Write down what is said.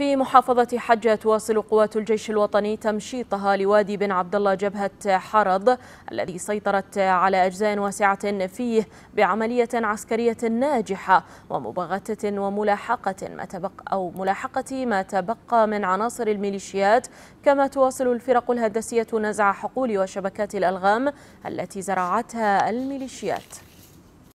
في محافظة حجة تواصل قوات الجيش الوطني تمشيطها لوادي بن عبد الله جبهة حرض الذي سيطرت على أجزاء واسعة فيه بعملية عسكرية ناجحة ومباغتة وملاحقة ما تبقى أو ملاحقة ما تبقى من عناصر الميليشيات كما تواصل الفرق الهندسية نزع حقول وشبكات الألغام التي زرعتها الميليشيات